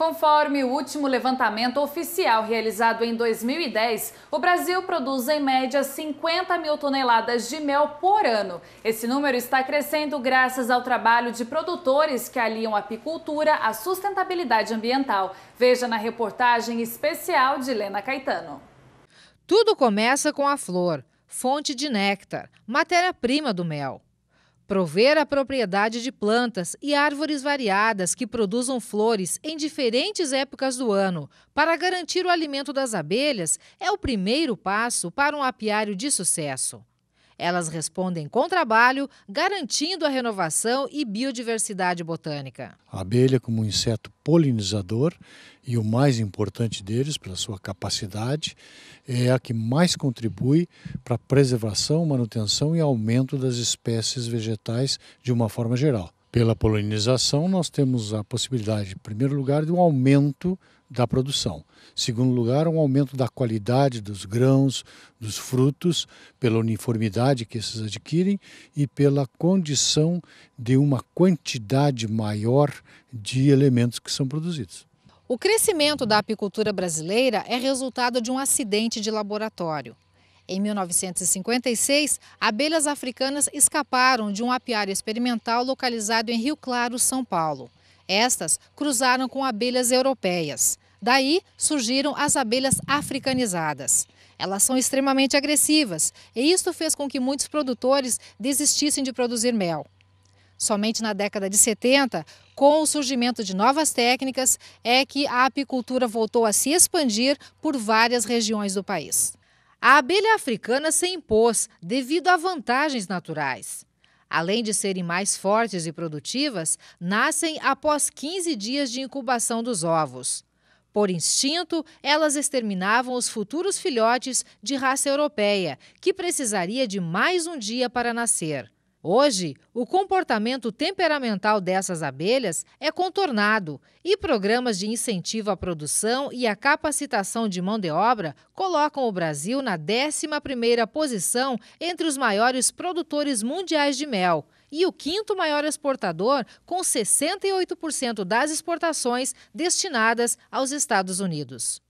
Conforme o último levantamento oficial realizado em 2010, o Brasil produz em média 50 mil toneladas de mel por ano. Esse número está crescendo graças ao trabalho de produtores que aliam a apicultura à sustentabilidade ambiental. Veja na reportagem especial de Lena Caetano. Tudo começa com a flor, fonte de néctar, matéria-prima do mel. Prover a propriedade de plantas e árvores variadas que produzam flores em diferentes épocas do ano para garantir o alimento das abelhas é o primeiro passo para um apiário de sucesso. Elas respondem com trabalho, garantindo a renovação e biodiversidade botânica. A abelha, como um inseto polinizador, e o mais importante deles, pela sua capacidade, é a que mais contribui para a preservação, manutenção e aumento das espécies vegetais de uma forma geral. Pela polinização, nós temos a possibilidade, em primeiro lugar, de um aumento da produção. Em segundo lugar, um aumento da qualidade dos grãos, dos frutos, pela uniformidade que esses adquirem e pela condição de uma quantidade maior de elementos que são produzidos. O crescimento da apicultura brasileira é resultado de um acidente de laboratório. Em 1956, abelhas africanas escaparam de um apiário experimental localizado em Rio Claro, São Paulo. Estas cruzaram com abelhas europeias. Daí surgiram as abelhas africanizadas. Elas são extremamente agressivas e isto fez com que muitos produtores desistissem de produzir mel. Somente na década de 70, com o surgimento de novas técnicas, é que a apicultura voltou a se expandir por várias regiões do país. A abelha africana se impôs devido a vantagens naturais. Além de serem mais fortes e produtivas, nascem após 15 dias de incubação dos ovos. Por instinto, elas exterminavam os futuros filhotes de raça europeia, que precisaria de mais um dia para nascer. Hoje, o comportamento temperamental dessas abelhas é contornado e programas de incentivo à produção e à capacitação de mão de obra colocam o Brasil na 11ª posição entre os maiores produtores mundiais de mel e o quinto maior exportador, com 68% das exportações destinadas aos Estados Unidos.